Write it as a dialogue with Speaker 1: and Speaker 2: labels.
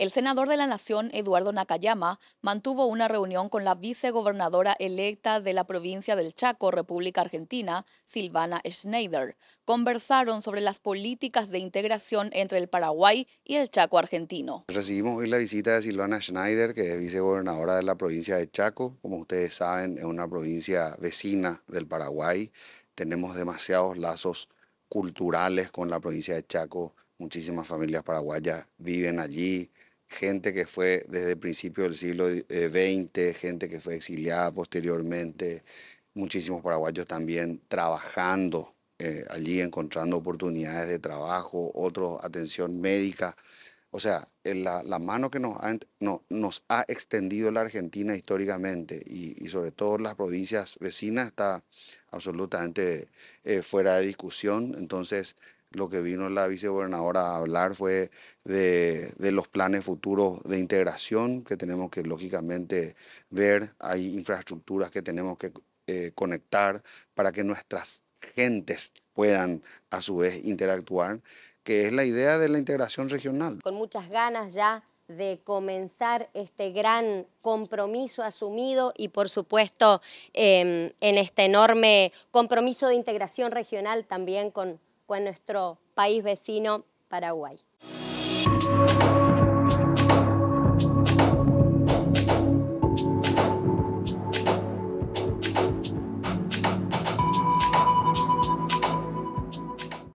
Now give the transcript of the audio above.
Speaker 1: El senador de la Nación, Eduardo Nakayama, mantuvo una reunión con la vicegobernadora electa de la provincia del Chaco, República Argentina, Silvana Schneider. Conversaron sobre las políticas de integración entre el Paraguay y el Chaco argentino.
Speaker 2: Recibimos hoy la visita de Silvana Schneider, que es vicegobernadora de la provincia de Chaco. Como ustedes saben, es una provincia vecina del Paraguay. Tenemos demasiados lazos culturales con la provincia de Chaco. Muchísimas familias paraguayas viven allí, gente que fue desde el principio del siglo XX, eh, gente que fue exiliada posteriormente, muchísimos paraguayos también trabajando eh, allí, encontrando oportunidades de trabajo, otros atención médica. O sea, eh, la, mano que nos ha, extendido la Argentina históricamente y, sobre todo las provincias vecinas está absolutamente fuera de discusión. Entonces, lo que vino la vicegobernadora a hablar fue de, los planes futuros de integración que tenemos que lógicamente ver. Hay infraestructuras que tenemos que eh, conectar para que nuestras gentes puedan a su vez interactuar, que es la idea de la integración regional.
Speaker 3: Con muchas ganas ya de comenzar este gran compromiso asumido y por supuesto em, en este enorme compromiso de integración regional también con con nuestro país vecino, Paraguay.